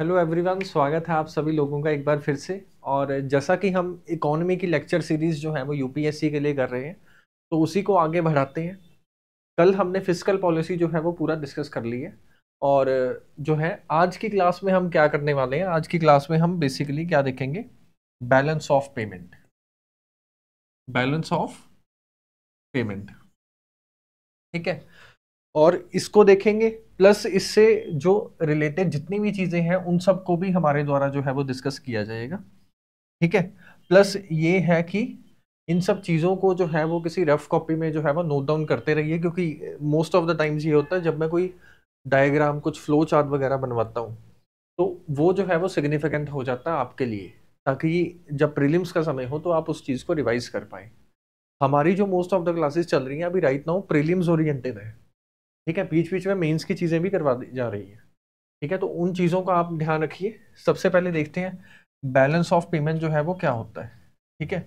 hello everyone स्वागत है आप सभी लोगों का एक बार फिर से और जैसा कि हम इकोनॉमी की लेक्चर सीरीज़ जो है वो यूपीएससी के लिए कर रहे हैं तो उसी को आगे बढ़ाते हैं कल हमने फिजिकल पॉलिसी जो है वो पूरा डिस्कस कर ली है और जो है आज की क्लास में हम क्या करने वाले हैं आज की क्लास में हम बेसिकली क्या देखेंगे balance of payment balance of payment ठीक है और इसको देखेंगे प्लस इससे जो रिलेटेड जितनी भी चीज़ें हैं उन सबको भी हमारे द्वारा जो है वो डिस्कस किया जाएगा ठीक है प्लस ये है कि इन सब चीज़ों को जो है वो किसी रफ कॉपी में जो है वो नोट डाउन करते रहिए क्योंकि मोस्ट ऑफ द टाइम्स ये होता है जब मैं कोई डायग्राम कुछ फ्लो चार्ट वगैरह बनवाता हूँ तो वो जो है वो सिग्निफिकेंट हो जाता है आपके लिए ताकि जब प्रीलिम्स का समय हो तो आप उस चीज़ को रिवाइज कर पाएँ हमारी जो मोस्ट ऑफ द क्लासेस चल रही हैं अभी राइट नाउ प्रीलिम्स ओरिएंटेड है ठीक है बीच बीच में मेंस की चीज़ें भी करवा दी जा रही हैं ठीक है तो उन चीज़ों का आप ध्यान रखिए सबसे पहले देखते हैं बैलेंस ऑफ पेमेंट जो है वो क्या होता है ठीक है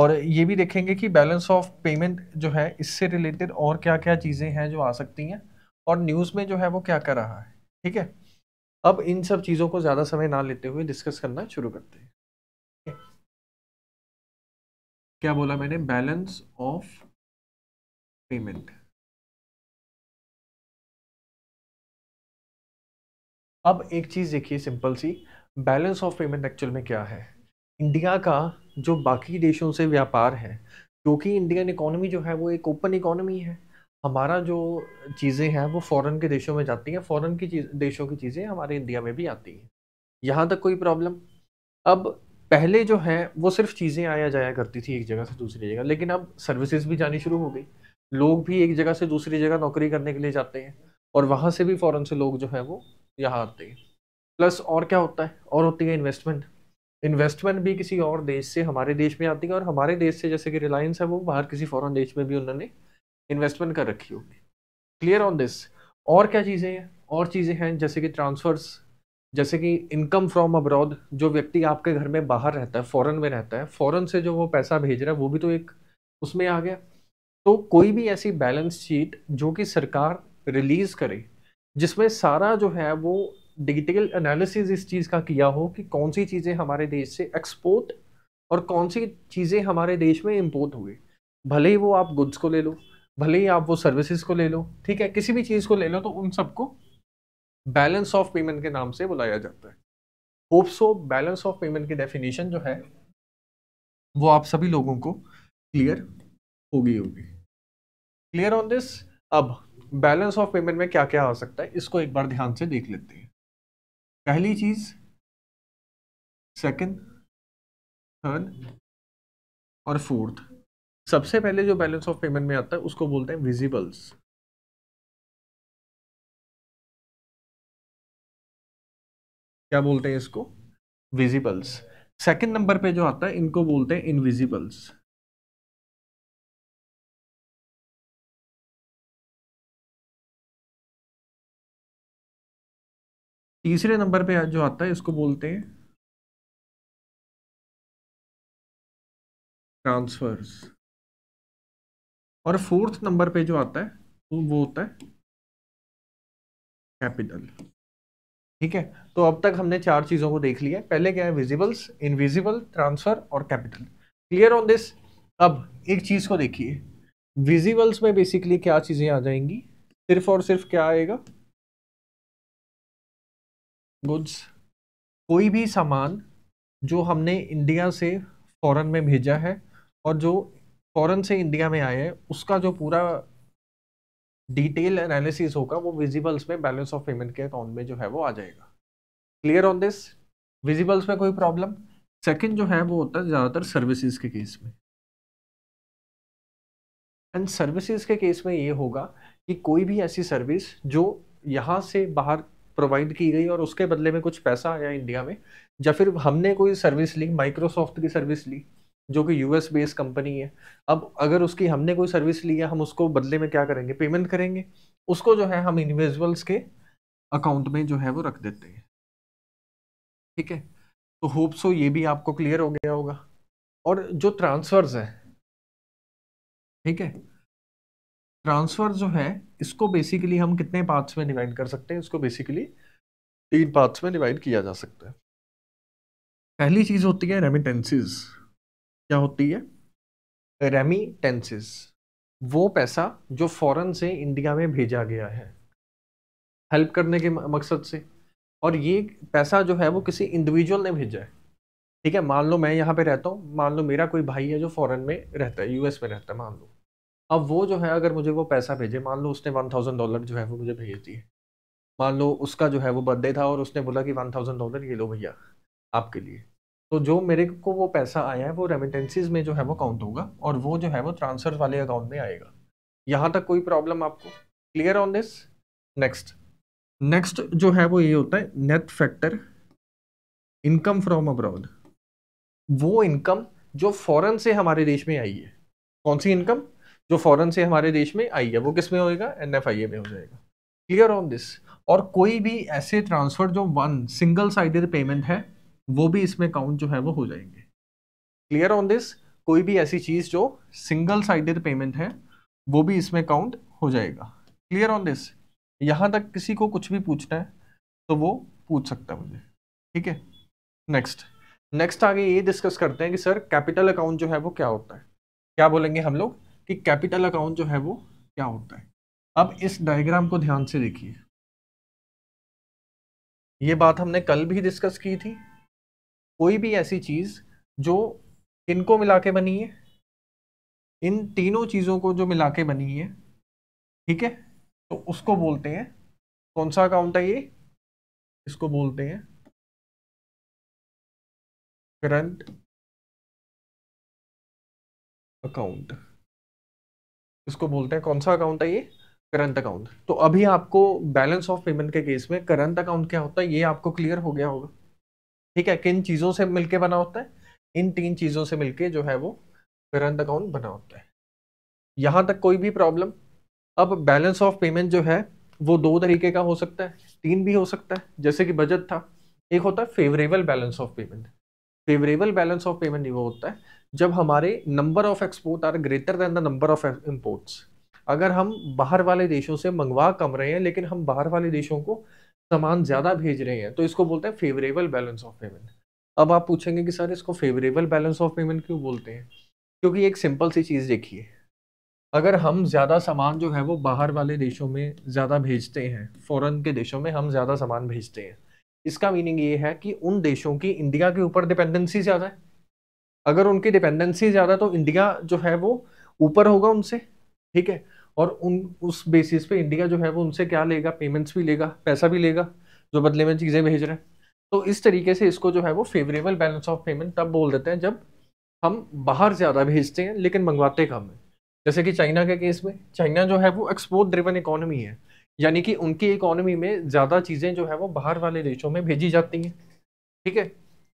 और ये भी देखेंगे कि बैलेंस ऑफ पेमेंट जो है इससे रिलेटेड और क्या क्या चीज़ें हैं जो आ सकती हैं और न्यूज़ में जो है वो क्या कर रहा है ठीक है अब इन सब चीज़ों को ज़्यादा समय ना लेते हुए डिस्कस करना शुरू करते हैं क्या बोला मैंने बैलेंस ऑफ पेमेंट अब एक चीज देखिए सिंपल सी बैलेंस ऑफ पेमेंट एक्चुअल में क्या है इंडिया का जो बाकी देशों से व्यापार है क्योंकि इंडियन इकोनॉमी जो है वो एक ओपन इकोनॉमी है हमारा जो चीज़ें हैं वो फॉरेन के देशों में जाती हैं फॉरेन की देशों की चीज़ें हमारे इंडिया में भी आती हैं यहाँ तक कोई प्रॉब्लम अब पहले जो है वो सिर्फ चीज़ें आया जाया करती थी एक जगह से दूसरी जगह लेकिन अब सर्विसेज भी जानी शुरू हो गई लोग भी एक जगह से दूसरी जगह नौकरी करने के लिए जाते हैं और वहाँ से भी फ़ौरन से लोग जो है वो यहाँ आते हैं प्लस और क्या होता है और होती है इन्वेस्टमेंट इन्वेस्टमेंट भी किसी और देश से हमारे देश में आती है और हमारे देश से जैसे कि रिलायंस है वो बाहर किसी फॉरेन देश में भी उन्होंने इन्वेस्टमेंट कर रखी होगी क्लियर ऑन दिस और क्या चीज़ें हैं और चीज़ें हैं जैसे कि ट्रांसफ़र्स जैसे कि इनकम फ्रॉम अब्रॉड जो व्यक्ति आपके घर में बाहर रहता है फ़ॉरन में रहता है फ़ॉरन से जो वो पैसा भेज रहा है वो भी तो एक उसमें आ गया तो कोई भी ऐसी बैलेंस शीट जो कि सरकार रिलीज़ करे जिसमें सारा जो है वो डिजिटल एनालिसिस इस चीज़ का किया हो कि कौन सी चीज़ें हमारे देश से एक्सपोर्ट और कौन सी चीज़ें हमारे देश में इम्पोर्ट हुई भले ही वो आप गुड्स को ले लो भले ही आप वो सर्विसेज को ले लो ठीक है किसी भी चीज़ को ले लो तो उन सबको बैलेंस ऑफ पेमेंट के नाम से बुलाया जाता है होप्सो बैलेंस ऑफ पेमेंट की डेफिनेशन जो है वो आप सभी लोगों को क्लियर हो गई होगी क्लियर ऑन दिस अब बैलेंस ऑफ पेमेंट में क्या क्या आ सकता है इसको एक बार ध्यान से देख लेते हैं पहली चीज सेकंड थर्ड और फोर्थ सबसे पहले जो बैलेंस ऑफ पेमेंट में आता है उसको बोलते हैं विजिबल्स क्या बोलते हैं इसको विजिबल्स सेकेंड नंबर पे जो आता है इनको बोलते हैं इनविजिबल्स तीसरे नंबर पे जो आता है इसको बोलते हैं ट्रांसफर्स और फोर्थ नंबर पे जो आता है वो होता है कैपिटल ठीक है तो अब तक हमने चार चीज़ों को देख लिया पहले क्या है विजिबल्स इनविजिबल ट्रांसफर और कैपिटल क्लियर ऑन दिस अब एक चीज़ को देखिए विजिबल्स में बेसिकली क्या चीज़ें आ जाएंगी सिर्फ और सिर्फ क्या आएगा गुड्स कोई भी सामान जो हमने इंडिया से फ़ॉरन में भेजा है और जो फ़ॉरन से इंडिया में आया है उसका जो पूरा डिटेल एनालिसिस होगा वो विजिबल्स में बैलेंस ऑफ पेमेंट के अकाउंट में जो है वो आ जाएगा क्लियर ऑन दिस विजिबल्स में कोई प्रॉब्लम सेकंड जो है वो होता है ज़्यादातर सर्विसेज के केस में एंड सर्विसेज के केस में ये होगा कि कोई भी ऐसी सर्विस जो यहाँ से बाहर प्रोवाइड की गई और उसके बदले में कुछ पैसा आया इंडिया में या फिर हमने कोई सर्विस ली माइक्रोसॉफ्ट की सर्विस ली जो कि यूएस बेस्ड कंपनी है अब अगर उसकी हमने कोई सर्विस ली है हम उसको बदले में क्या करेंगे पेमेंट करेंगे उसको जो है हम इंडिविजुअल्स के अकाउंट में जो है वो रख देते हैं ठीक है तो होप सो ये भी आपको क्लियर हो गया होगा और जो ट्रांसफर्स है ठीक है ट्रांसफर जो है इसको बेसिकली हम कितने पार्ट्स में डिवाइड कर सकते हैं इसको बेसिकली तीन पार्ट्स में डिवाइड किया जा सकता है पहली चीज़ होती है रेमिटेंसीज क्या होती है टेंसिस वो पैसा जो फॉरेन से इंडिया में भेजा गया है हेल्प करने के मकसद से और ये पैसा जो है वो किसी इंडिविजुअल ने भेजा है ठीक है मान लो मैं यहाँ पे रहता हूँ मान लो मेरा कोई भाई है जो फॉरेन में रहता है यूएस में रहता है मान लो अब वो जो है अगर मुझे वो पैसा भेजे मान लो उसने वन थाउजेंड डॉलर जो है वो मुझे भेज दिए मान लो उसका जो है वो बर्थडे था और उसने बोला कि वन थाउजेंड डॉलर ये लो भैया आपके लिए तो जो मेरे को वो पैसा आया है वो रेमिटेंसीज में जो है वो काउंट होगा और वो जो है वो ट्रांसफर वाले अकाउंट में आएगा यहाँ तक कोई प्रॉब्लम आपको clear on this next next जो है वो ये होता है net factor income from abroad वो इनकम जो फॉरेन से हमारे देश में आई है कौन सी इनकम जो फॉरेन से हमारे देश में आई है वो किस में होएगा एन में हो जाएगा क्लियर ऑन दिस और कोई भी ऐसे ट्रांसफर जो वन सिंगल साइडेड पेमेंट है वो भी इसमें काउंट जो है वो हो जाएंगे क्लियर ऑन दिस कोई भी ऐसी चीज़ जो सिंगल साइडेड पेमेंट है वो भी इसमें काउंट हो जाएगा क्लियर ऑन दिस यहां तक किसी को कुछ भी पूछना है तो वो पूछ सकता है मुझे ठीक है नेक्स्ट नेक्स्ट आगे ये डिस्कस करते हैं कि सर कैपिटल अकाउंट जो है वो क्या होता है क्या बोलेंगे हम लोग कि कैपिटल अकाउंट जो है वो क्या होता है अब इस डायग्राम को ध्यान से देखिए ये बात हमने कल भी डिस्कस की थी कोई भी ऐसी चीज़ जो इनको मिला के बनी है इन तीनों चीज़ों को जो मिला के बनी है ठीक है तो उसको बोलते हैं कौन सा अकाउंट है ये इसको बोलते हैं करंट अकाउंट इसको बोलते हैं कौन सा अकाउंट है ये करंट अकाउंट तो अभी आपको बैलेंस ऑफ पेमेंट के केस में करंट अकाउंट क्या होता है ये आपको क्लियर हो गया होगा ठीक है किन चीज़ों से मिलके बना होता है इन तीन चीज़ों से मिलके जो है वो करंट अकाउंट बना होता है यहां तक कोई भी प्रॉब्लम अब बैलेंस ऑफ पेमेंट जो है वो दो तरीके का हो सकता है तीन भी हो सकता है जैसे कि बजट था एक होता है favourable balance of payment favourable balance of payment वो होता है जब हमारे number of export are greater than the number of imports अगर हम बाहर वाले देशों से मंगवा कम रहे हैं लेकिन हम बाहर वाले देशों को सामान ज़्यादा भेज रहे हैं तो इसको बोलते हैं फेवरेबल बैलेंस ऑफ पेमेंट अब आप पूछेंगे कि सर इसको फेवरेबल बैलेंस ऑफ पेमेंट क्यों बोलते हैं क्योंकि एक सिंपल सी चीज़ देखिए अगर हम ज़्यादा सामान जो है वो बाहर वाले देशों में ज़्यादा भेजते हैं फॉरन के देशों में हम ज़्यादा सामान भेजते हैं इसका मीनिंग ये है कि उन देशों की इंडिया के ऊपर डिपेंडेंसी ज़्यादा है अगर उनकी डिपेंडेंसी ज़्यादा तो इंडिया जो है वो ऊपर होगा उनसे ठीक है और उन उस बेसिस पे इंडिया जो है वो उनसे क्या लेगा पेमेंट्स भी लेगा पैसा भी लेगा जो बदले में चीज़ें भेज रहे हैं तो इस तरीके से इसको जो है वो फेवरेबल बैलेंस ऑफ पेमेंट तब बोल देते हैं जब हम बाहर ज़्यादा भेजते हैं लेकिन मंगवाते कम हैं जैसे कि चाइना के केस में चाइना जो है वो एक्सपोर्ट ड्रिवन इकोनॉमी है यानी कि उनकी इकोनॉमी में ज़्यादा चीज़ें जो है वो बाहर वाले देशों में भेजी जाती हैं ठीक है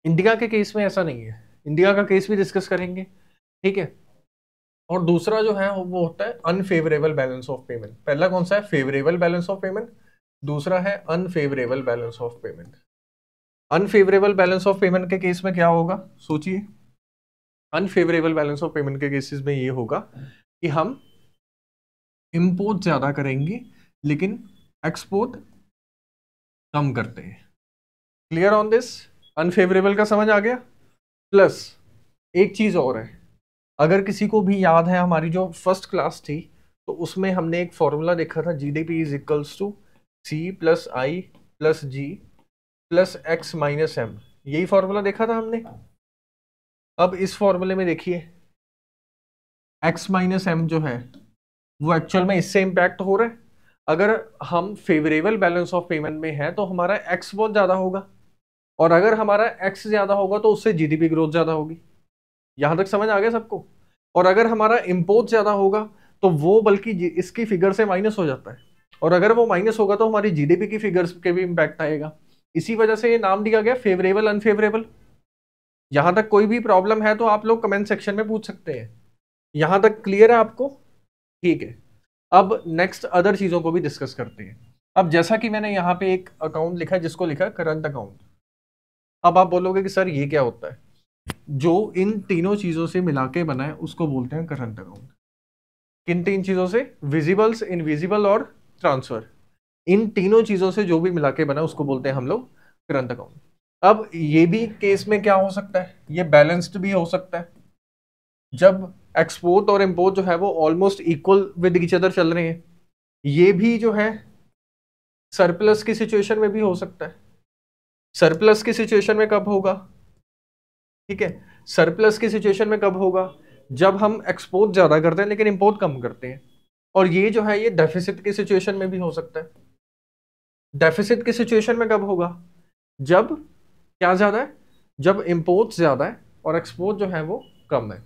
इंडिया के केस में ऐसा नहीं है इंडिया का केस भी डिस्कस करेंगे ठीक है और दूसरा जो है वो होता है अनफेवरेबल बैलेंस ऑफ पेमेंट पहला कौन सा है फेवरेबल बैलेंस ऑफ पेमेंट दूसरा है unfavourable balance of payment unfavourable balance of payment के केस में क्या होगा सोचिए अनफेवरेबल बैलेंस ऑफ पेमेंट के केसेस में ये होगा कि हम इम्पोर्ट ज़्यादा करेंगे लेकिन एक्सपोर्ट कम करते हैं क्लियर ऑन दिस अनफेवरेबल का समझ आ गया प्लस एक चीज़ और है अगर किसी को भी याद है हमारी जो फर्स्ट क्लास थी तो उसमें हमने एक फॉर्मूला देखा था G D P is equals to C plus I plus G plus X minus M यही फॉर्मूला देखा था हमने अब इस फॉर्मूले में देखिए एक्स माइनस एम जो है वो एक्चुअल में इससे इम्पैक्ट हो रहा है अगर हम फेवरेबल बैलेंस ऑफ पेमेंट में हैं तो हमारा एक्स बहुत ज़्यादा होगा और अगर हमारा एक्स ज़्यादा होगा तो उससे जीडीपी ग्रोथ ज़्यादा होगी यहां तक समझ आ गया सबको और अगर हमारा इम्पोर्ट ज़्यादा होगा तो वो बल्कि इसकी फिगर से माइनस हो जाता है और अगर वो माइनस होगा तो हमारी जीडीपी की फिगर्स के भी इम्पैक्ट आएगा इसी वजह से ये नाम दिया गया फेवरेबल अनफेवरेबल यहां तक कोई भी प्रॉब्लम है तो आप लोग कमेंट सेक्शन में पूछ सकते हैं यहाँ तक क्लियर है आपको ठीक है अब नेक्स्ट अदर चीज़ों को भी डिस्कस करते हैं अब जैसा कि मैंने यहाँ पे एक अकाउंट लिखा है जिसको लिखा करंट अकाउंट अब आप बोलोगे कि सर ये क्या होता है जो इन तीनों चीज़ों से मिला के बना है उसको बोलते हैं करंट अकाउंट किन तीन चीज़ों से विजिबल्स इनविजिबल और ट्रांसफ़र इन तीनों चीज़ों से जो भी मिला के बना उसको बोलते हैं हम लोग करंट अकाउंट अब ये भी केस में क्या हो सकता है ये बैलेंस्ड भी हो सकता है जब एक्सपोर्ट और इम्पोर्ट जो है वो almost equal with each other चल रहे हैं ये भी जो है सरप्लस की सिचुएशन में भी हो सकता है सरप्लस की सिचुएशन में कब होगा ठीक है सरप्लस की सिचुएशन में कब होगा जब हम एक्सपोर्ट ज़्यादा करते हैं लेकिन इम्पोर्ट कम करते हैं और ये जो है ये डेफिसिट की सिचुएशन में भी हो सकता है डेफिसिट की सिचुएशन में कब होगा जब क्या ज़्यादा है जब इम्पोर्ट ज़्यादा है और एक्सपोर्ट जो है वो कम है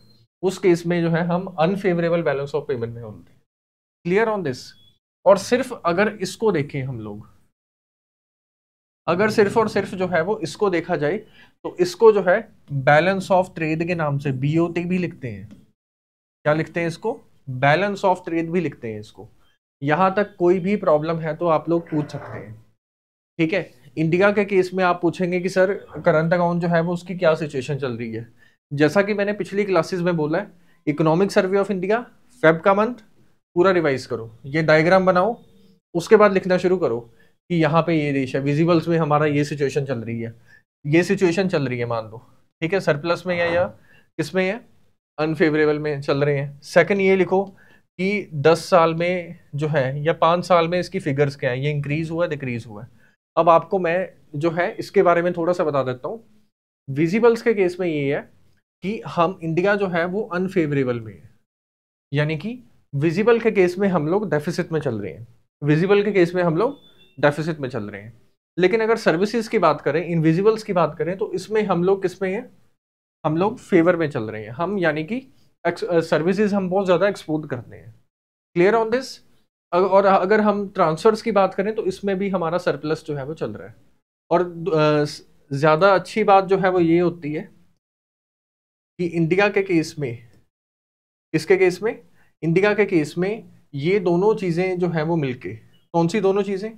उस केस में जो है हम अनफेवरेबल बैलेंस ऑफ पेमेंट में होते हैं क्लियर ऑन दिस और सिर्फ अगर इसको देखें हम लोग अगर सिर्फ और सिर्फ जो है वो इसको देखा जाए तो इसको जो है बैलेंस ऑफ ट्रेड के नाम से बीओटी भी लिखते हैं क्या लिखते हैं इसको बैलेंस ऑफ ट्रेड भी लिखते हैं इसको यहां तक कोई भी प्रॉब्लम है तो आप लोग पूछ सकते हैं ठीक है इंडिया के केस में आप पूछेंगे कि सर करंट अकाउंट जो है वो उसकी क्या सिचुएशन चल रही है जैसा कि मैंने पिछली क्लासेस में बोला है economic survey of India Feb का मंथ पूरा रिवाइज करो ये डायग्राम बनाओ उसके बाद लिखना शुरू करो कि यहाँ पे ये देश है विजिबल्स में हमारा ये सिचुएशन चल रही है ये सिचुएशन चल रही है मान लो ठीक है सरप्लस में है या किस में है अनफेवरेबल में चल रहे हैं सेकंड ये लिखो कि दस साल में जो है या पाँच साल में इसकी फिगर्स क्या है ये इंक्रीज हुआ है डिक्रीज हुआ है अब आपको मैं जो है इसके बारे में थोड़ा सा बता देता हूँ विजिबल्स के केस में ये है कि हम इंडिया जो है वो अनफेवरेबल में है यानी कि विजिबल के केस में हम लोग डेफिसिट में चल रहे हैं विजिबल के केस में हम लोग डेफिसिट में चल रहे हैं लेकिन अगर सर्विसेज की बात करें इनविजिबल्स की बात करें तो इसमें हम लोग किस में हैं हम लोग फेवर में चल रहे हैं हम यानी कि सर्विसेज हम बहुत ज़्यादा एक्सपोर्ट करते हैं क्लियर ऑन दिस और अगर हम ट्रांसफर्स की बात करें तो इसमें भी हमारा सरप्लस जो है वो चल रहा है और ज़्यादा अच्छी बात जो है वो ये होती है कि इंडिया के केस में किसके केस में इंडिया के केस में ये दोनों चीज़ें जो हैं वो मिलके कौन सी दोनों चीज़ें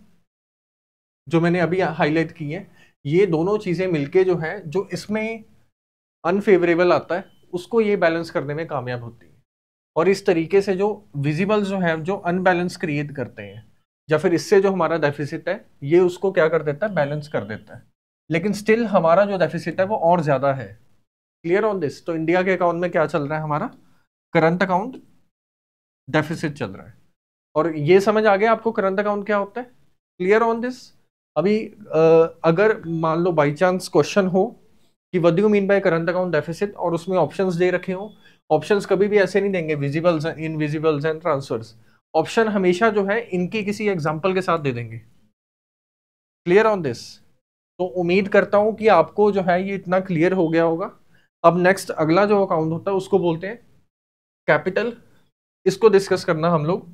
जो मैंने अभी हाईलाइट की है ये दोनों चीज़ें मिलके जो है जो इसमें अनफेवरेबल आता है उसको ये बैलेंस करने में कामयाब होती है और इस तरीके से जो विजिबल जो है जो अनबैलेंस क्रिएट करते हैं या फिर इससे जो हमारा डेफिसिट है ये उसको क्या कर देता है बैलेंस कर देता है लेकिन स्टिल हमारा जो डेफिसिट है वो और ज़्यादा है क्लियर ऑन दिस तो इंडिया के अकाउंट में क्या चल रहा है हमारा करंट अकाउंट डेफिसिट चल रहा है और ये समझ आ गया आपको करंट अकाउंट क्या होता है क्लियर ऑन दिस अभी अगर मान लो बाई चांस क्वेश्चन हो कि what you mean by current account deficit और उसमें ऑप्शंस दे रखे हो ऑप्शंस कभी भी ऐसे नहीं देंगे visibles and invisibles and transfers option हमेशा जो है इनके किसी एग्जाम्पल के साथ दे देंगे क्लियर ऑन दिस तो उम्मीद करता हूँ कि आपको जो है ये इतना क्लियर हो गया होगा अब नेक्स्ट अगला जो अकाउंट होता है उसको बोलते हैं कैपिटल इसको डिस्कस करना हम लोग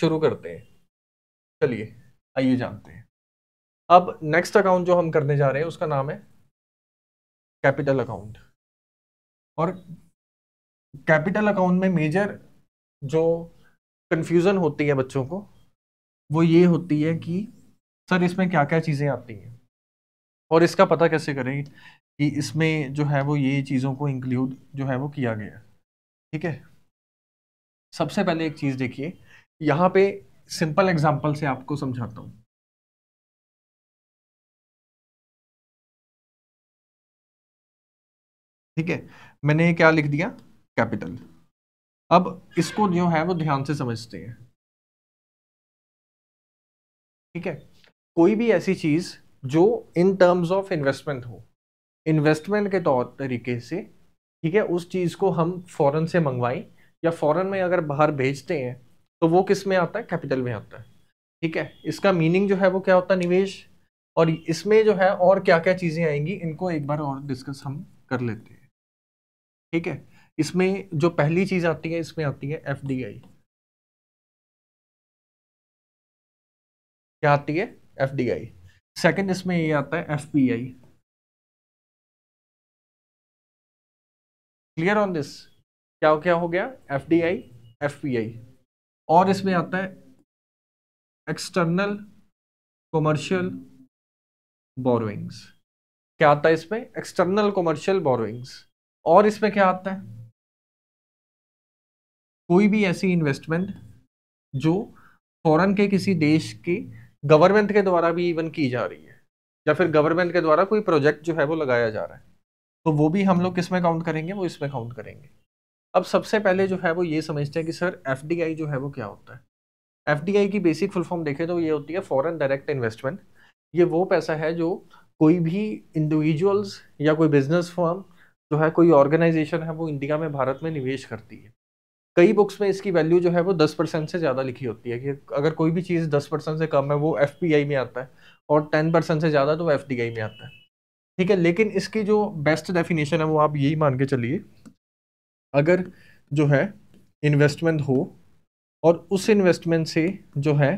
शुरू करते हैं चलिए आइए जानते हैं अब नेक्स्ट अकाउंट जो हम करने जा रहे हैं उसका नाम है कैपिटल अकाउंट और कैपिटल अकाउंट में मेजर जो कंफ्यूजन होती है बच्चों को वो ये होती है कि सर इसमें क्या क्या चीज़ें आती हैं और इसका पता कैसे करें कि इसमें जो है वो ये चीज़ों को इंक्लूड जो है वो किया गया ठीक है सबसे पहले एक चीज़ देखिए यहाँ पे सिंपल एग्जांपल से आपको समझाता हूँ ठीक है मैंने ये क्या लिख दिया कैपिटल अब इसको जो है वो ध्यान से समझते हैं ठीक है कोई भी ऐसी चीज जो इन टर्म्स ऑफ इन्वेस्टमेंट हो इन्वेस्टमेंट के तौर तरीके से ठीक है उस चीज को हम फॉरेन से मंगवाएं या फॉरेन में अगर बाहर भेजते हैं तो वो किस में आता है कैपिटल में आता है ठीक है इसका मीनिंग जो है वो क्या होता है निवेश और इसमें जो है और क्या क्या चीज़ें आएंगी इनको एक बार और डिस्कस हम कर लेते हैं ठीक है इसमें जो पहली चीज आती है इसमें आती है एफ क्या आती है एफ डी आई सेकेंड इसमें ये आता है F P I clear on this क्या क्या हो गया F D I F P I और इसमें आता है एक्सटर्नल कॉमर्शियल बोरोइंग्स क्या आता है इसमें एक्सटर्नल कॉमर्शियल बोरोइंग्स और इसमें क्या आता है कोई भी ऐसी इन्वेस्टमेंट जो फॉरन के किसी देश के गवर्नमेंट के द्वारा भी इवन की जा रही है या फिर गवर्नमेंट के द्वारा कोई प्रोजेक्ट जो है वो लगाया जा रहा है तो वो भी हम लोग किस में काउंट करेंगे वो इसमें काउंट करेंगे अब सबसे पहले जो है वो ये समझते हैं कि सर एफ जो है वो क्या होता है एफ की बेसिक फुल फॉर्म देखें तो ये होती है फॉरन डायरेक्ट इन्वेस्टमेंट ये वो पैसा है जो कोई भी इंडिविजुअल्स या कोई बिजनेस फॉर्म जो है कोई ऑर्गेनाइजेशन है वो इंडिया में भारत में निवेश करती है कई बुक्स में इसकी वैल्यू जो है वो दस परसेंट से ज़्यादा लिखी होती है कि अगर कोई भी चीज़ दस परसेंट से कम है वो एफ में आता है और टेन परसेंट से ज़्यादा तो वो एफ में आता है ठीक है लेकिन इसकी जो बेस्ट डेफिनेशन है वो आप यही मान के चलिए अगर जो है इन्वेस्टमेंट हो और उस इन्वेस्टमेंट से जो है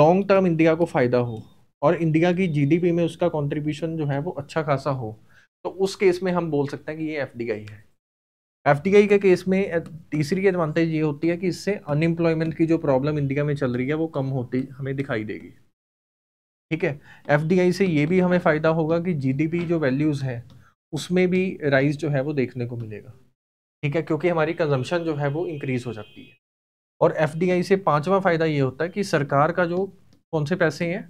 लॉन्ग टर्म इंडिया को फ़ायदा हो और इंडिया की जीडीपी में उसका कंट्रीब्यूशन जो है वो अच्छा खासा हो तो उस केस में हम बोल सकते हैं कि ये एफ डी आई है एफ डी आई के केस में तीसरी एडवांटेज ये होती है कि इससे अनएम्प्लॉयमेंट की जो प्रॉब्लम इंडिया में चल रही है वो कम होती हमें दिखाई देगी ठीक है एफ डी आई से ये भी हमें फ़ायदा होगा कि जी डी पी जो वैल्यूज़ है उसमें भी राइज जो है वो देखने को मिलेगा ठीक है क्योंकि हमारी कंजम्पशन जो है वो इंक्रीज़ हो जाती है और एफ डी आई से पाँचवा फ़ायदा ये होता है कि सरकार का जो कौन से पैसे हैं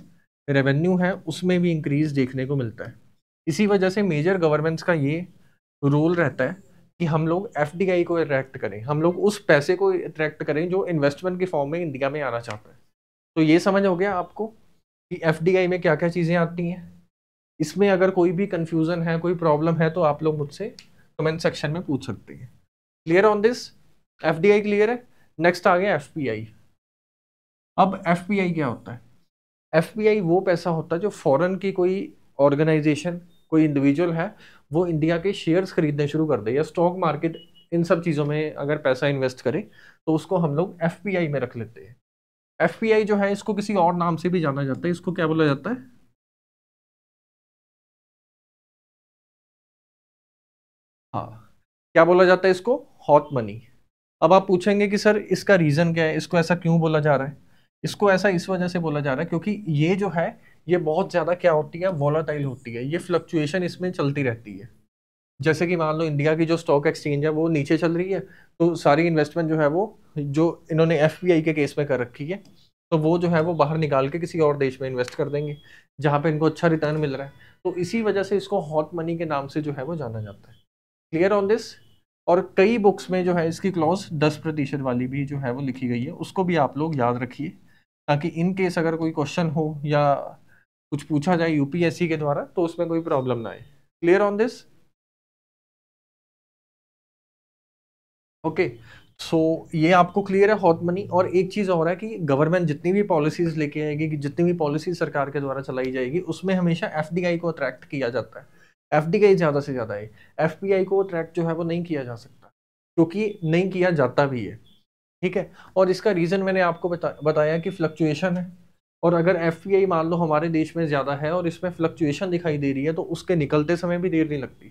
रेवेन्यू है उसमें भी इंक्रीज़ देखने को मिलता है इसी वजह से मेजर गवर्नमेंट्स का ये रोल रहता है कि हम लोग एफ को अट्रैक्ट करें हम लोग उस पैसे को अट्रैक्ट करें जो इन्वेस्टमेंट के फॉर्म में इंडिया में आना चाहता है तो ये समझ हो गया आपको कि एफ में क्या क्या चीज़ें आती हैं इसमें अगर कोई भी कन्फ्यूज़न है कोई प्रॉब्लम है तो आप लोग मुझसे कमेंट सेक्शन में पूछ सकते हैं clear on this F clear है नेक्स्ट आ गया एफ अब एफ क्या होता है एफ वो पैसा होता है जो फॉरन की कोई ऑर्गेनाइजेशन कोई इंडिविजुअल है वो इंडिया के शेयर्स खरीदने शुरू कर दे या स्टॉक मार्केट इन सब चीज़ों में अगर पैसा इन्वेस्ट करे तो उसको हम लोग एफ में रख लेते हैं एफ जो है इसको किसी और नाम से भी जाना जाता है इसको क्या बोला जाता है हाँ क्या बोला जाता है इसको हॉट मनी अब आप पूछेंगे कि सर इसका रीज़न क्या है इसको ऐसा क्यों बोला जा रहा है इसको ऐसा इस वजह से बोला जा रहा है क्योंकि ये जो है ये बहुत ज़्यादा क्या होती है वॉलाटाइल होती है ये फ्लक्चुएशन इसमें चलती रहती है जैसे कि मान लो इंडिया की जो स्टॉक एक्सचेंज है वो नीचे चल रही है तो सारी इन्वेस्टमेंट जो है वो जो इन्होंने एफ के केस में कर रखी है तो वो जो है वो बाहर निकाल के किसी और देश में इन्वेस्ट कर देंगे जहाँ पे इनको अच्छा रिटर्न मिल रहा है तो इसी वजह से इसको हॉट मनी के नाम से जो है वो जाना जाता है क्लियर ऑन दिस और कई बुक्स में जो है इसकी क्लॉज दस प्रतिशत वाली भी जो है वो लिखी गई है उसको भी आप लोग याद रखिए ताकि इन केस अगर कोई क्वेश्चन हो या कुछ पूछा जाए यूपीएससी के द्वारा तो उसमें कोई प्रॉब्लम ना आए clear on this okay so so, ये आपको क्लियर है हॉट मनी और एक चीज़ और है कि गवर्नमेंट जितनी भी पॉलिसीज़ लेके आएगी कि जितनी भी पॉलिसी सरकार के द्वारा चलाई जाएगी उसमें हमेशा एफ को अट्रैक्ट किया जाता है एफ ज़्यादा से ज़्यादा है एफ को अट्रैक्ट जो है वो नहीं किया जा सकता क्योंकि नहीं किया जाता भी है ठीक है और इसका रीज़न मैंने आपको बता बताया कि फ्लक्चुएशन है और अगर एफ मान लो हमारे देश में ज़्यादा है और इसमें फ्लक्चुएशन दिखाई दे रही है तो उसके निकलते समय भी देर नहीं लगती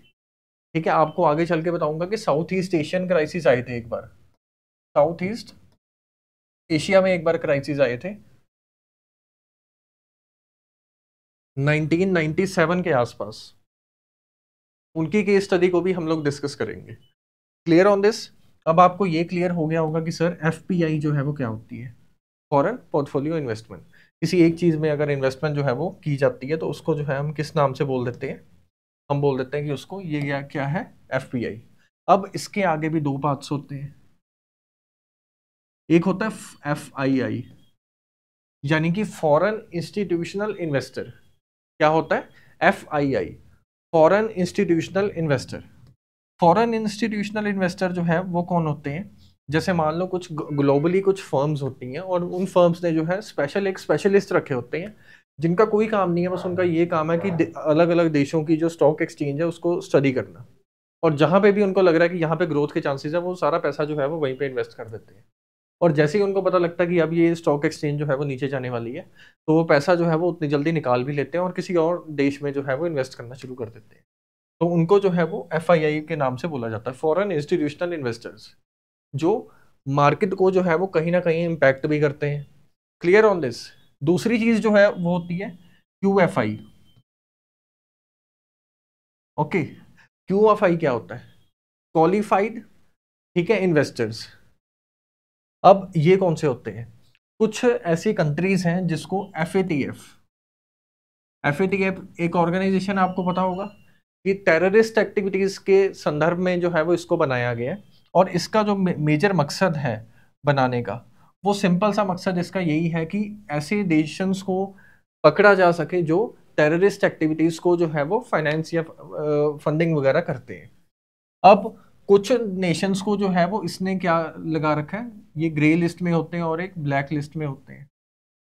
ठीक है आपको आगे चल के बताऊंगा कि साउथ ईस्ट एशियन क्राइसिस आए थे एक बार साउथ ईस्ट एशिया में एक बार क्राइसिस आए थे 1997 के आसपास उनकी केस स्टडी को भी हम लोग डिस्कस करेंगे क्लियर ऑन दिस अब आपको ये क्लियर हो गया होगा कि सर एफ जो है वो क्या होती है फॉरन पोर्टफोलियो इन्वेस्टमेंट किसी एक चीज़ में अगर इन्वेस्टमेंट जो है वो की जाती है तो उसको जो है हम किस नाम से बोल देते हैं हम बोल देते हैं कि उसको ये क्या क्या है एफ अब इसके आगे भी दो पार्ट्स होते हैं एक होता है एफ आई आई यानी कि फॉरेन इंस्टीट्यूशनल इन्वेस्टर क्या होता है F I I foreign institutional investor foreign institutional investor जो है वो कौन होते हैं जैसे मान लो कुछ ग्लोबली कुछ फर्म्स होती हैं और उन फर्म्स ने जो है स्पेशल एक स्पेशलिस्ट रखे होते हैं जिनका कोई काम नहीं है बस उनका ये काम है कि अलग अलग देशों की जो स्टॉक एक्सचेंज है उसको स्टडी करना और जहाँ पे भी उनको लग रहा है कि यहाँ पे ग्रोथ के चांसेस है वो सारा पैसा जो है वो वहीं पे इन्वेस्ट कर देते हैं और जैसे ही उनको पता लगता है कि अब ये स्टॉक एक्सचेंज जो है वो नीचे जाने वाली है तो वो पैसा जो है वो उतनी जल्दी निकाल भी लेते हैं और किसी और देश में जो है वो इन्वेस्ट करना शुरू कर देते हैं तो उनको जो है वो एफ के नाम से बोला जाता है फॉरन इंस्टीट्यूशनल इन्वेस्टर्स जो मार्केट को जो है वो कहीं ना कहीं इम्पैक्ट भी करते हैं क्लियर ऑन दिस दूसरी चीज़ जो है वो होती है Q F I okay Q F I क्या होता है क्वालिफाइड ठीक है इन्वेस्टर्स अब ये कौन से होते हैं कुछ ऐसी कंट्रीज हैं जिसको F A T F F A T F एक ऑर्गेनाइजेशन आपको पता होगा कि टेररिस्ट एक्टिविटीज़ के संदर्भ में जो है वो इसको बनाया गया है और इसका जो मेजर मकसद है बनाने का वो सिंपल सा मकसद इसका यही है कि ऐसे डिसीशंस को पकड़ा जा सके जो टेररिस्ट एक्टिविटीज़ को जो है वो फाइनेंस या फंडिंग वगैरह करते हैं अब कुछ नेशंस को जो है वो इसने क्या लगा रखा है ये ग्रे लिस्ट में होते हैं और एक ब्लैक लिस्ट में होते हैं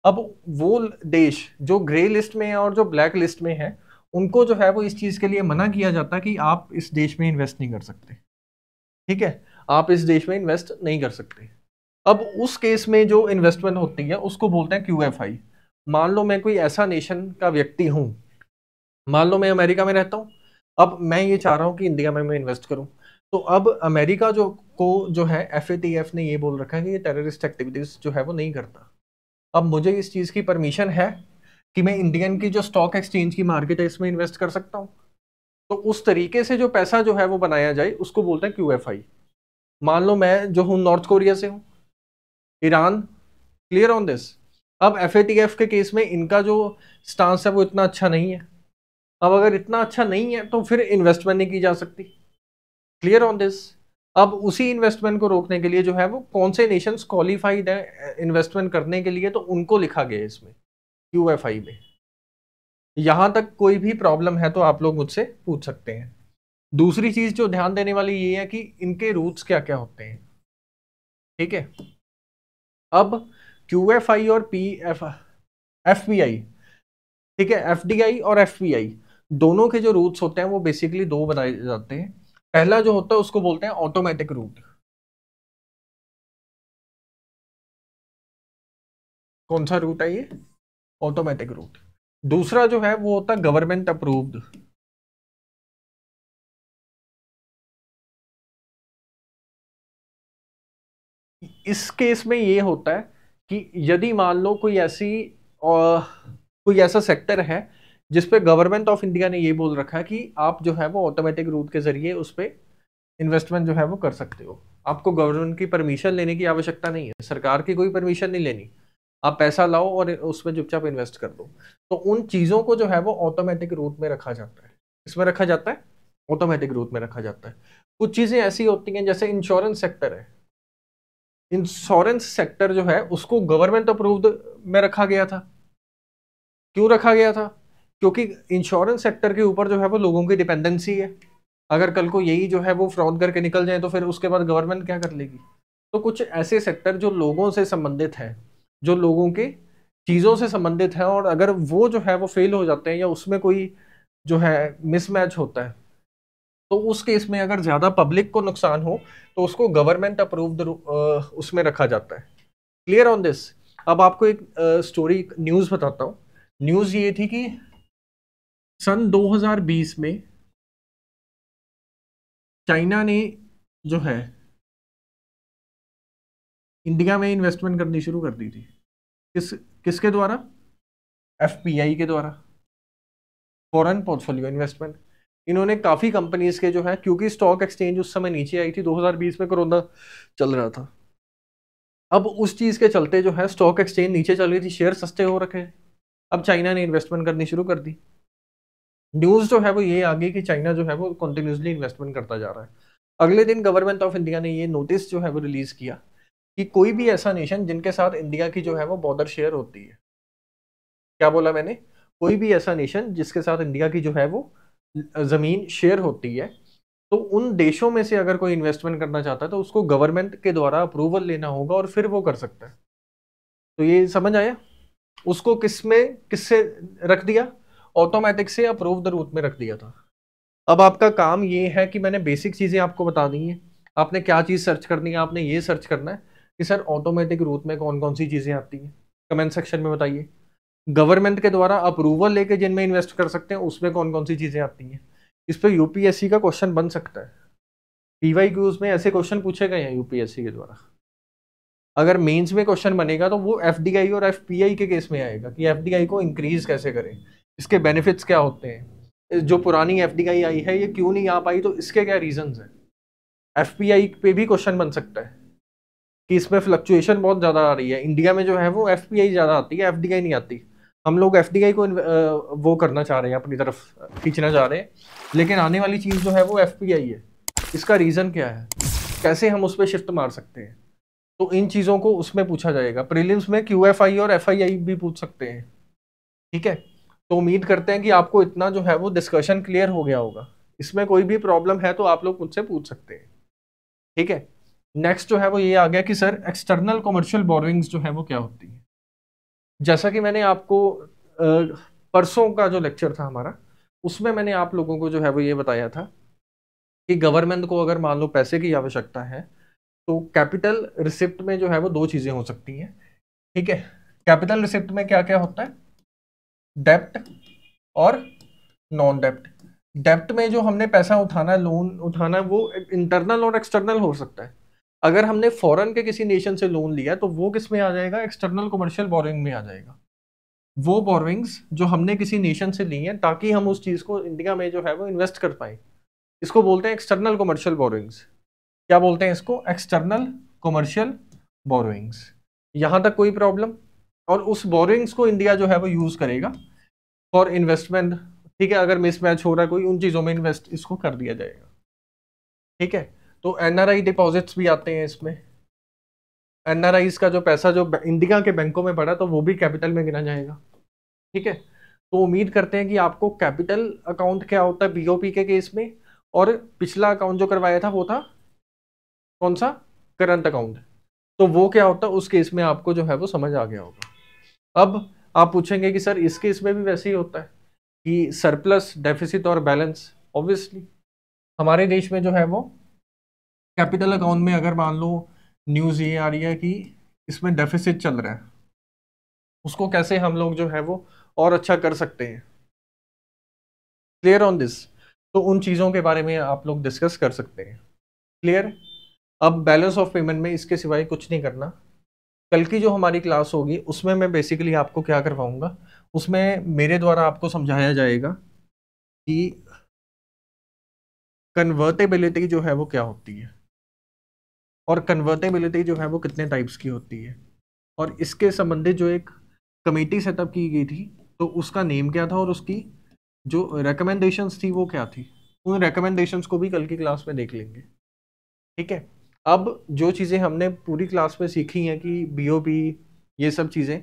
अब वो देश जो ग्रे लिस्ट में है और जो ब्लैक लिस्ट में है उनको जो है वो इस चीज़ के लिए मना किया जाता है कि आप इस देश में इन्वेस्ट नहीं कर सकते ठीक है आप इस देश में इन्वेस्ट नहीं कर सकते अब उस केस में जो इन्वेस्टमेंट होती है उसको बोलते हैं क्यू एफ आई मान लो मैं कोई ऐसा नेशन का व्यक्ति हूँ मान लो मैं अमेरिका में रहता हूँ अब मैं ये चाह रहा हूँ कि इंडिया में मैं इन्वेस्ट करूँ तो अब अमेरिका जो को जो है एफ ने ये बोल रखा है कि ये टेररिस्ट एक्टिविटीज़ जो है वो नहीं करता अब मुझे इस चीज़ की परमिशन है कि मैं इंडियन की जो स्टॉक एक्सचेंज की मार्केट है इसमें इन्वेस्ट कर सकता हूँ तो उस तरीके से जो पैसा जो है वो बनाया जाए उसको बोलते हैं क्यू एफ आई मान लो मैं जो हूँ नॉर्थ कोरिया से हूँ ईरान क्लियर ऑन दिस अब एफ के केस में इनका जो स्टांस है वो इतना अच्छा नहीं है अब अगर इतना अच्छा नहीं है तो फिर इन्वेस्टमेंट नहीं की जा सकती क्लियर ऑन दिस अब उसी इन्वेस्टमेंट को रोकने के लिए जो है वो कौन से नेशंस क्वालिफाइड है इन्वेस्टमेंट करने के लिए तो उनको लिखा गया है इसमें क्यू में यहाँ तक कोई भी प्रॉब्लम है तो आप लोग मुझसे पूछ सकते हैं दूसरी चीज जो ध्यान देने वाली ये है कि इनके रूट्स क्या क्या होते हैं ठीक है अब क्यू एफ आई और P F F B I ठीक है एफ डी आई और एफ बी आई दोनों के जो रूट्स होते हैं वो बेसिकली दो बनाए जाते हैं पहला जो होता है उसको बोलते हैं ऑटोमेटिक रूट कौन सा रूट है ये ऑटोमेटिक रूट दूसरा जो है वो होता है गवर्नमेंट अप्रूव्ड इस केस में ये होता है कि यदि मान लो कोई ऐसी और कोई ऐसा सेक्टर है जिस पे गवर्नमेंट ऑफ इंडिया ने ये बोल रखा है कि आप जो है वो ऑटोमेटिक रूट के ज़रिए उस पर इन्वेस्टमेंट जो है वो कर सकते हो आपको गवर्नमेंट की परमिशन लेने की आवश्यकता नहीं है सरकार की कोई परमिशन नहीं लेनी आप पैसा लाओ और उसमें चुपचाप इन्वेस्ट कर दो तो उन चीज़ों को जो है वो ऑटोमेटिक रूट में रखा जाता है इसमें रखा जाता है ऑटोमेटिक रूट में रखा जाता है कुछ चीज़ें ऐसी होती हैं जैसे इंश्योरेंस सेक्टर है इंश्योरेंस सेक्टर जो है उसको गवर्नमेंट अप्रूव्ड में रखा गया था क्यों रखा गया था क्योंकि इंश्योरेंस सेक्टर के ऊपर जो है वो लोगों की डिपेंडेंसी है अगर कल को यही जो है वो फ्रॉड करके निकल जाए तो फिर उसके बाद गवर्नमेंट क्या कर लेगी तो कुछ ऐसे सेक्टर जो लोगों से संबंधित है जो लोगों के चीज़ों से संबंधित है और अगर वो जो है वो फेल हो जाते हैं या उसमें कोई जो है मिसमैच होता है तो उस केस में अगर ज़्यादा पब्लिक को नुकसान हो तो उसको गवर्नमेंट अप्रूव्ड उसमें रखा जाता है क्लियर ऑन दिस अब आपको एक स्टोरी न्यूज़ बताता हूँ न्यूज़ ये थी कि सन 2020 में चाइना ने जो है इंडिया में इन्वेस्टमेंट करनी शुरू कर दी थी किस किसके द्वारा एफ के द्वारा फॉरन पोर्टफोलियो इन्वेस्टमेंट इन्होंने काफ़ी कंपनीज के जो है क्योंकि स्टॉक एक्सचेंज उस समय नीचे आई थी 2020 में कोरोना चल रहा था अब उस चीज़ के चलते जो है स्टॉक एक्सचेंज नीचे चल रही थी शेयर सस्ते हो रखे हैं अब चाइना ने इन्वेस्टमेंट करनी शुरू कर दी न्यूज़ जो है वो ये आ गई कि चाइना जो है वो कंटिन्यूसली इन्वेस्टमेंट करता जा रहा है अगले दिन गवर्नमेंट ऑफ इंडिया ने ये नोटिस जो है वो रिलीज़ किया कि कोई भी ऐसा नेशन जिनके साथ इंडिया की जो है वो बॉर्डर शेयर होती है क्या बोला मैंने कोई भी ऐसा नेशन जिसके साथ इंडिया की जो है वो ज़मीन शेयर होती है तो उन देशों में से अगर कोई इन्वेस्टमेंट करना चाहता है तो उसको गवर्नमेंट के द्वारा अप्रूवल लेना होगा और फिर वो कर सकता है तो ये समझ आया उसको किस में किससे रख दिया ऑटोमेटिक से अप्रूव द रूट में रख दिया था अब आपका काम ये है कि मैंने बेसिक चीज़ें आपको बता दी है आपने क्या चीज़ सर्च करनी है आपने ये सर्च करना है कि सर ऑटोमेटिक रूट में कौन कौन सी चीज़ें आती हैं कमेंट सेक्शन में बताइए गवर्नमेंट के द्वारा अप्रूवल लेके जिनमें इन्वेस्ट कर सकते हैं उसमें कौन कौन सी चीज़ें आती हैं इस पर यूपीएससी का क्वेश्चन बन सकता है पीवाई क्यूज में ऐसे क्वेश्चन पूछे गए हैं यूपीएससी के द्वारा अगर मेंस में क्वेश्चन बनेगा तो वो एफ और एफ के केस में आएगा कि एफ को इंक्रीज कैसे करें इसके बेनिफिट्स क्या होते हैं जो पुरानी एफ आई है ये क्यों नहीं आ पाई तो इसके क्या रीज़न्स हैं एफ पे भी क्वेश्चन बन सकता है कि इसमें फ्लक्चुएशन बहुत ज़्यादा आ रही है इंडिया में जो है वो एफ ज़्यादा आती है एफ नहीं आती हम लोग एफ को वो करना चाह रहे हैं अपनी तरफ खींचना चाह रहे हैं लेकिन आने वाली चीज़ जो है वो एफ है इसका रीज़न क्या है कैसे हम उस पर शिफ्ट मार सकते हैं तो इन चीज़ों को उसमें पूछा जाएगा प्रीलिम्स में क्यू और एफ भी पूछ सकते हैं ठीक है तो उम्मीद करते हैं कि आपको इतना जो है वो डिस्कशन क्लियर हो गया होगा इसमें कोई भी प्रॉब्लम है तो आप लोग मुझसे पूछ सकते हैं ठीक है नेक्स्ट जो है वो ये आ गया कि सर एक्सटर्नल कमर्शियल बोरिंग्स जो है वो क्या होती है जैसा कि मैंने आपको परसों का जो लेक्चर था हमारा उसमें मैंने आप लोगों को जो है वो ये बताया था कि गवर्नमेंट को अगर मान लो पैसे की आवश्यकता है तो कैपिटल रिसिप्ट में जो है वो दो चीज़ें हो सकती हैं ठीक है कैपिटल रिसिप्ट में क्या क्या होता है डेप्ट और नॉन डेप्ट डेप्ट में जो हमने पैसा उठाना लोन उठाना वो इंटरनल और एक्सटर्नल हो सकता है अगर हमने फॉरेन के किसी नेशन से लोन लिया तो वो किस में आ जाएगा एक्सटर्नल कमर्शियल बोरिंग में आ जाएगा वो बोरिंग्स जो हमने किसी नेशन से ली हैं ताकि हम उस चीज़ को इंडिया में जो है वो इन्वेस्ट कर पाए इसको बोलते हैं एक्सटर्नल कमर्शियल बोरिंग्स क्या बोलते हैं इसको एक्सटर्नल कमर्शियल बोरिंग्स यहाँ तक कोई प्रॉब्लम और उस बोरिंग्स को इंडिया जो है वो यूज़ करेगा फॉर इन्वेस्टमेंट ठीक है अगर मिसमैच हो रहा है कोई उन चीज़ों में इन्वेस्ट इसको कर दिया जाएगा ठीक है तो एनआरआई डिपॉजिट्स भी आते हैं इसमें एनआरआई का जो पैसा जो इंडिका के बैंकों में पड़ा तो वो भी कैपिटल में गिना जाएगा ठीक है तो उम्मीद करते हैं कि आपको कैपिटल अकाउंट क्या होता है बीओपी के केस में और पिछला अकाउंट जो करवाया था वो था कौन सा करंट अकाउंट तो वो क्या होता है उस केस में आपको जो है वो समझ आ गया होगा अब आप पूछेंगे कि सर इस केस में भी वैसे ही होता है कि सरप्लस डेफिसिट और बैलेंस ऑब्वियसली हमारे देश में जो है वो कैपिटल अकाउंट में अगर मान लो न्यूज़ ये आ रही है कि इसमें डेफिसिट चल रहा है उसको कैसे हम लोग जो है वो और अच्छा कर सकते हैं क्लियर ऑन दिस तो उन चीज़ों के बारे में आप लोग डिस्कस कर सकते हैं क्लियर अब बैलेंस ऑफ पेमेंट में इसके सिवाय कुछ नहीं करना कल की जो हमारी क्लास होगी उसमें मैं बेसिकली आपको क्या करवाऊंगा उसमें मेरे द्वारा आपको समझाया जाएगा कि कन्वर्टेबिलिटी जो है वो क्या होती है और कन्वर्टेबिलिटी जो है वो कितने टाइप्स की होती है और इसके संबंधित जो एक कमेटी सेटअप की गई थी तो उसका नेम क्या था और उसकी जो रिकमेंडेशंस थी वो क्या थी उन रिकमेंडेशंस को भी कल की क्लास में देख लेंगे ठीक है अब जो चीज़ें हमने पूरी क्लास में सीखी हैं कि बी ये सब चीज़ें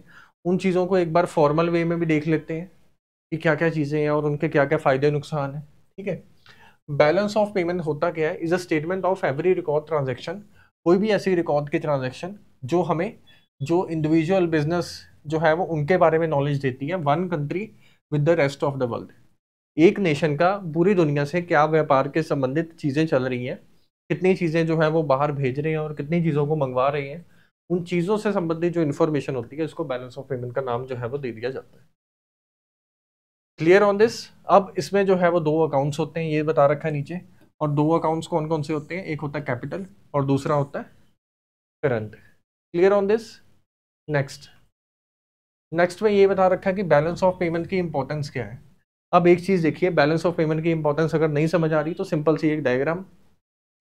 उन चीज़ों को एक बार फॉर्मल वे में भी देख लेते हैं कि क्या क्या चीज़ें हैं और उनके क्या क्या फ़ायदे नुकसान हैं ठीक है बैलेंस ऑफ पेमेंट होता क्या है is a statement of every record transaction कोई भी ऐसी रिकॉर्ड की ट्रांजेक्शन जो हमें जो इंडिविजुअल बिजनेस जो है वो उनके बारे में नॉलेज देती है one country with the rest of the world एक नेशन का पूरी दुनिया से क्या व्यापार के संबंधित चीज़ें चल रही हैं कितनी चीज़ें जो है वो बाहर भेज रहे हैं और कितनी चीज़ों को मंगवा रहे हैं उन चीज़ों से संबंधित जो इन्फॉर्मेशन होती है उसको बैलेंस ऑफ पेमेंट का नाम जो है वो दे दिया जाता है क्लियर ऑन दिस अब इसमें जो है वो दो अकाउंट्स होते हैं ये बता रखा है नीचे और दो अकाउंट्स कौन कौन से होते हैं एक होता है कैपिटल और दूसरा होता है current clear on this next next में ये बता रखा है कि बैलेंस ऑफ पेमेंट की इंपॉर्टेंस क्या है अब एक चीज़ देखिए बैलेंस ऑफ पेमेंट की इंपॉर्टेंस अगर नहीं समझ आ रही तो सिंपल सी एक डायग्राम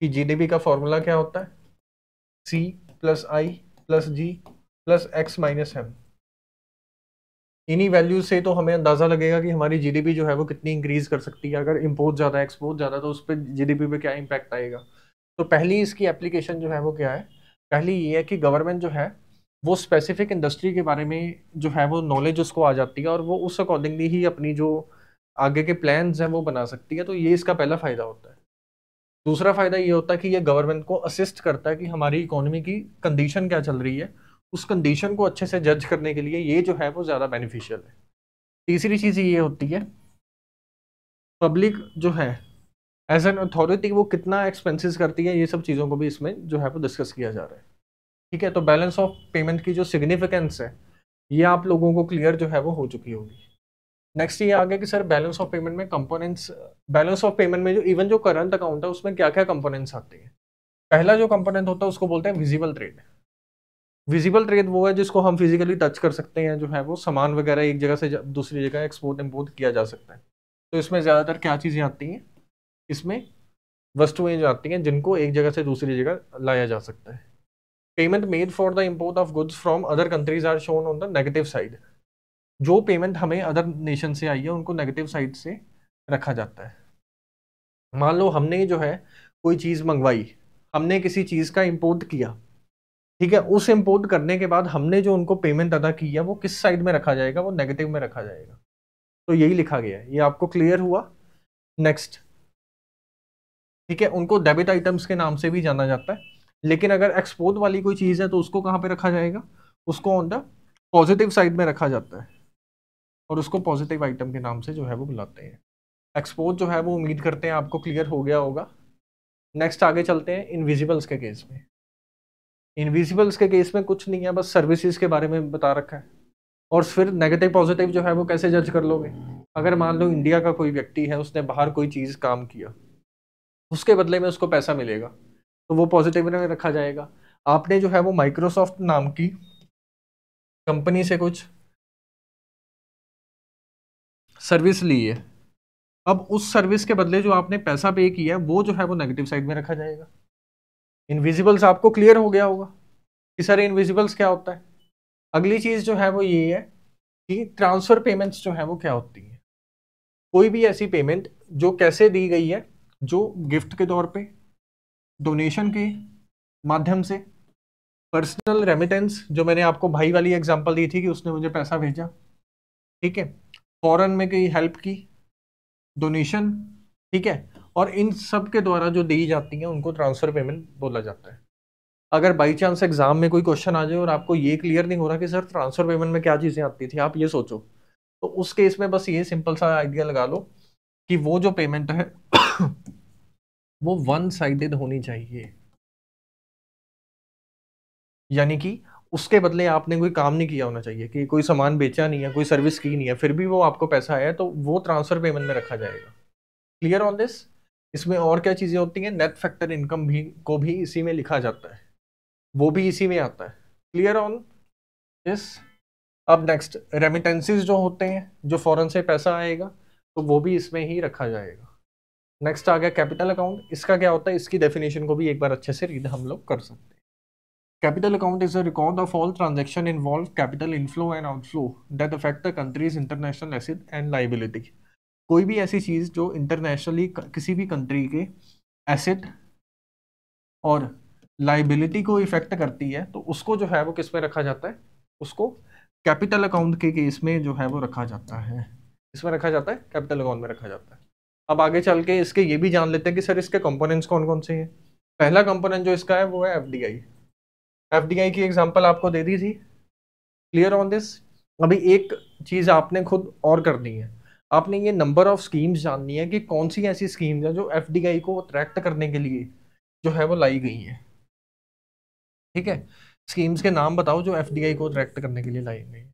कि जीडीपी का फॉर्मूला क्या होता है C plus I plus G plus X minus M इन्हीं वैल्यूज से तो हमें अंदाज़ा लगेगा कि हमारी जीडीपी जो है वो कितनी इंक्रीज़ कर सकती है अगर इम्पोर्ट ज़्यादा एक्सपोर्ट ज़्यादा तो उस पर जीडीपी पे क्या इम्पैक्ट आएगा तो पहली इसकी एप्लीकेशन जो है वो क्या है पहली ये है कि गवर्नमेंट जो है वो स्पेसिफिक इंडस्ट्री के बारे में जो है वो नॉलेज उसको आ जाती है और वो उस अकॉर्डिंगली ही अपनी जो आगे के प्लान हैं वो बना सकती है तो ये इसका पहला फ़ायदा होता है दूसरा फ़ायदा ये होता है कि ये गवर्नमेंट को असिस्ट करता है कि हमारी इकोनॉमी की कंडीशन क्या चल रही है उस कंडीशन को अच्छे से जज करने के लिए ये जो है वो ज़्यादा बेनिफिशियल है तीसरी चीज़ ये होती है पब्लिक जो है एज एन अथॉरिटी वो कितना एक्सपेंसेस करती है ये सब चीज़ों को भी इसमें जो है वो डिस्कस किया जा रहा है ठीक है तो बैलेंस ऑफ पेमेंट की जो सिग्निफिकेंस है ये आप लोगों को क्लियर जो है वो हो चुकी होगी नेक्स्ट ये आ गया कि सर बैलेंस ऑफ पेमेंट में कंपोनेंट्स बैलेंस ऑफ पेमेंट में जो इवन जो करंट अकाउंट है उसमें क्या क्या कंपोनेंट्स आते हैं पहला जो कंपोनेंट होता है उसको बोलते हैं विजिबल ट्रेड विजिबल ट्रेड वो है जिसको हम फिजिकली टच कर सकते हैं जो है वो सामान वगैरह एक जगह से दूसरी जगह एक्सपोर्ट इम्पोर्ट किया जा सकता है तो इसमें ज़्यादातर क्या चीज़ें आती हैं इसमें वस्तुएं जो आती हैं जिनको एक जगह से दूसरी जगह लाया जा सकता है payment made for the import of goods from other countries are shown on the negative side जो पेमेंट हमें अदर नेशन से आई है उनको नेगेटिव साइड से रखा जाता है मान लो हमने जो है कोई चीज़ मंगवाई हमने किसी चीज़ का इम्पोर्ट किया ठीक है उस इम्पोर्ट करने के बाद हमने जो उनको पेमेंट अदा किया वो किस साइड में रखा जाएगा वो नेगेटिव में रखा जाएगा तो यही लिखा गया है ये आपको क्लियर हुआ नेक्स्ट ठीक है उनको डेबिट आइटम्स के नाम से भी जाना जाता है लेकिन अगर एक्सपोर्ट वाली कोई चीज़ है तो उसको कहाँ पे रखा जाएगा उसको ऑन द पॉजिटिव साइड में रखा जाता है और उसको पॉजिटिव आइटम के नाम से जो है वो बुलाते हैं एक्सपोर्ट जो है वो उम्मीद करते हैं आपको क्लियर हो गया होगा नेक्स्ट आगे चलते हैं इनविजिबल्स के केस में इनविजिबल्स के केस में कुछ नहीं है बस सर्विसेज के बारे में बता रखा है और फिर नेगेटिव पॉजिटिव जो है वो कैसे जज कर लोगे अगर मान लो इंडिया का कोई व्यक्ति है उसने बाहर कोई चीज़ काम किया उसके बदले में उसको पैसा मिलेगा तो वो पॉजिटिव में रखा जाएगा आपने जो है वो माइक्रोसॉफ्ट नाम की कंपनी से कुछ सर्विस ली है अब उस सर्विस के बदले जो आपने पैसा पे किया है वो जो है वो नेगेटिव साइड में रखा जाएगा इनविजिबल्स आपको क्लियर हो गया होगा कि सर इनविजिबल्स क्या होता है अगली चीज़ जो है वो ये है कि ट्रांसफ़र पेमेंट्स जो है वो क्या होती है कोई भी ऐसी पेमेंट जो कैसे दी गई है जो गिफ्ट के तौर पे डोनेशन के माध्यम से पर्सनल रेमिटेंस जो मैंने आपको भाई वाली एग्जांपल दी थी कि उसने मुझे पैसा भेजा ठीक है फॉरेन में कहीं हेल्प की डोनेशन ठीक है और इन सब के द्वारा जो दी जाती हैं उनको ट्रांसफ़र पेमेंट बोला जाता है अगर बाई चांस एग्ज़ाम में कोई क्वेश्चन आ जाए और आपको ये क्लियर नहीं हो रहा कि सर ट्रांसफ़र पेमेंट में क्या चीज़ें आती थी आप ये सोचो तो उस केस में बस ये सिंपल सा आइडिया लगा लो कि वो जो पेमेंट है वो वन साइडेड होनी चाहिए यानी कि उसके बदले आपने कोई काम नहीं किया होना चाहिए कि कोई सामान बेचा नहीं है कोई सर्विस की नहीं है फिर भी वो आपको पैसा आया तो वो ट्रांसफ़र पेमेंट में रखा जाएगा क्लियर ऑन दिस इसमें और क्या चीज़ें होती हैं नेट फैक्टर इनकम भी को भी इसी में लिखा जाता है वो भी इसी में आता है क्लियर ऑन यस अब नेक्स्ट रेमिटेंसेस जो होते हैं जो फॉरन से पैसा आएगा तो वो भी इसमें ही रखा जाएगा नेक्स्ट आ गया कैपिटल अकाउंट इसका क्या होता है इसकी डेफिनेशन को भी एक बार अच्छे से रीड हम लोग कर सकते हैं capital account is a record of all transaction involve capital inflow and outflow that affect the countries international asset and liability कोई भी ऐसी चीज़ जो इंटरनेशनली किसी भी कंट्री के एसेट और लाइबिलिटी को इफेक्ट करती है तो उसको जो है वो किस में रखा जाता है उसको कैपिटल अकाउंट के केस में जो है वो रखा जाता है इसमें रखा जाता है कैपिटल अकाउंट में रखा जाता है अब आगे चल के इसके ये भी जान लेते हैं कि सर इसके कंपोनेंट्स कौन कौन से हैं पहला कंपोनेंट जो इसका है वो है F D I F D I की एग्जाम्पल आपको दे दी थी क्लियर ऑन दिस अभी एक चीज़ आपने खुद और करनी है आपने ये नंबर ऑफ स्कीम्स जाननी है कि कौन सी ऐसी स्कीम्स हैं जो एफ को अट्रैक्ट करने के लिए जो है वो लाई गई हैं ठीक है स्कीम्स के नाम बताओ जो एफ को अट्रैक्ट करने के लिए लाई गई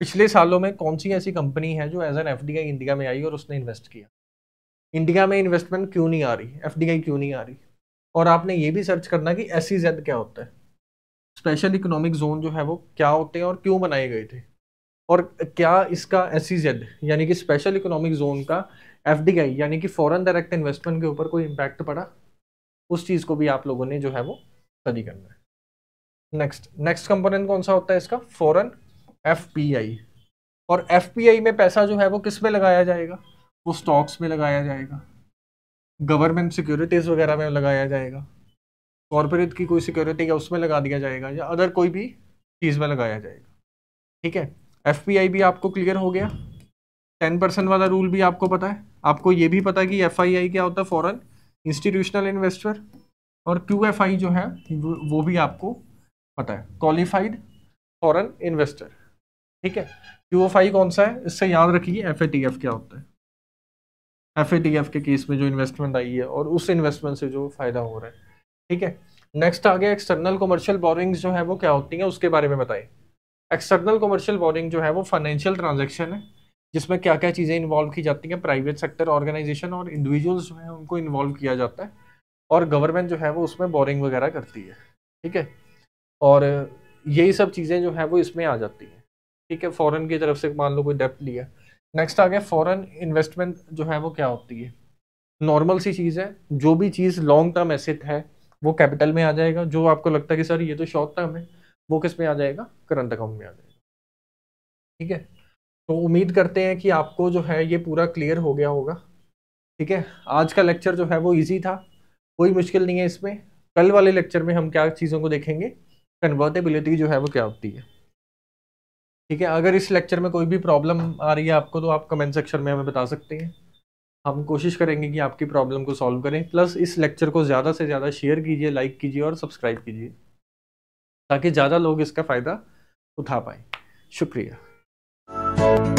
पिछले सालों में कौन सी ऐसी कंपनी है जो एज एन एफ इंडिया में आई और उसने इन्वेस्ट किया इंडिया में इन्वेस्टमेंट क्यों नहीं आ रही एफ क्यों नहीं आ रही और आपने ये भी सर्च करना कि एस e क्या होता है स्पेशल इकोनॉमिक जोन जो है वो क्या होते हैं और क्यों बनाए गए थे और क्या इसका एस e यानी कि स्पेशल इकोनॉमिक जोन का एफ यानी कि फॉरेन डायरेक्ट इन्वेस्टमेंट के ऊपर कोई इम्पैक्ट पड़ा उस चीज़ को भी आप लोगों ने जो है वो स्टडी करना है नेक्स्ट नेक्स्ट कंपोनेंट कौन सा होता है इसका फॉरेन आई और आई में पैसा जो है वो किस में लगाया जाएगा वो स्टॉक्स में लगाया जाएगा गवर्नमेंट सिक्योरिटीज़ वगैरह में लगाया जाएगा कॉरपोरेट की कोई सिक्योरिटी है उसमें लगा दिया जाएगा या अदर कोई भी चीज़ में लगाया जाएगा ठीक है एफ भी आपको क्लियर हो गया टेन परसेंट वाला रूल भी आपको पता है आपको ये भी पता है कि एफ क्या होता है फॉरन इंस्टीट्यूशनल इन्वेस्टर और क्यू जो है वो भी आपको पता है क्वालिफाइड फॉरन इन्वेस्टर ठीक है क्यू कौन सा है इससे याद रखिए एफ क्या होता है एफ के केस में जो इन्वेस्टमेंट आई है और उस इन्वेस्टमेंट से जो फायदा हो रहा है ठीक है नेक्स्ट आ गया एक्सटर्नल कमर्शियल बोरिंग्स जो है वो क्या होती हैं उसके बारे में बताएं एक्सटर्नल कमर्शियल बोरिंग जो है वो फाइनेंशियल ट्रांजेक्शन है जिसमें क्या क्या चीज़ें इन्वॉल्व की जाती हैं प्राइवेट सेक्टर ऑर्गेनाइजेशन और इंडिविजुअल्स जो हैं उनको इन्वॉल्व किया जाता है और गवर्नमेंट जो है वो उसमें बोरिंग वगैरह करती है ठीक है और यही सब चीज़ें जो है वो इसमें आ जाती हैं ठीक है फ़ॉरन की तरफ से मान लो कोई डेप्ट लिया नेक्स्ट आ गया फ़ॉरन इन्वेस्टमेंट जो है वो क्या होती है नॉर्मल सी चीज़ है जो भी चीज़ लॉन्ग टर्म एसेट है वो कैपिटल में आ जाएगा जो आपको लगता है कि सर ये तो शॉर्ट टर्म है वो किस में आ जाएगा करंट अकाउंट में आ जाएगा ठीक है तो उम्मीद करते हैं कि आपको जो है ये पूरा क्लियर हो गया होगा ठीक है आज का लेक्चर जो है वो ईजी था कोई मुश्किल नहीं है इसमें कल वाले लेक्चर में हम क्या चीज़ों को देखेंगे कन्वर्टेबिलिटी जो है वो क्या होती है ठीक है अगर इस लेक्चर में कोई भी प्रॉब्लम आ रही है आपको तो आप कमेंट सेक्शन में हमें बता सकते हैं हम कोशिश करेंगे कि आपकी प्रॉब्लम को सॉल्व करें प्लस इस लेक्चर को ज़्यादा से ज़्यादा शेयर कीजिए लाइक कीजिए और सब्सक्राइब कीजिए ताकि ज़्यादा लोग इसका फ़ायदा उठा पाए शुक्रिया